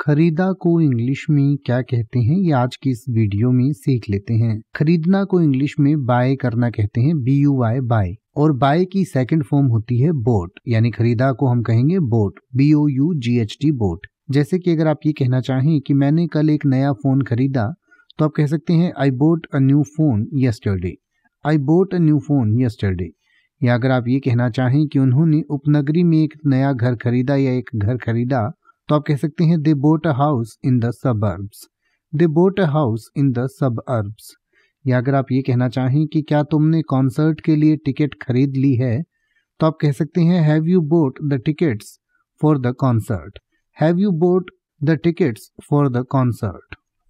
खरीदा को इंग्लिश में क्या कहते हैं ये आज की इस वीडियो में सीख लेते हैं खरीदना को इंग्लिश में बाय करना कहते हैं बी यू वाई बाय और बाय की सेकंड फॉर्म होती है बोट यानी खरीदा को हम कहेंगे bought B O U G H T bought जैसे कि अगर आप ये कहना चाहें कि मैंने कल एक नया फोन खरीदा तो आप कह सकते हैं I bought a new phone yesterday I bought a new phone yesterday या अगर आप ये कहना चाहें कि उन्होंने उपनगरी में एक नया घर खरीदा या एक घर खरीदा तो आप कह सकते हैं they bought a house in the suburbs they bought a house in the suburbs या अगर आप ये कहना चाहें कि क्या तुमने कॉन्सर्ट के लिए टिकट खरीद ली है तो आप कह सकते हैं have you bought the tickets for the concert have you bought the tickets for the concert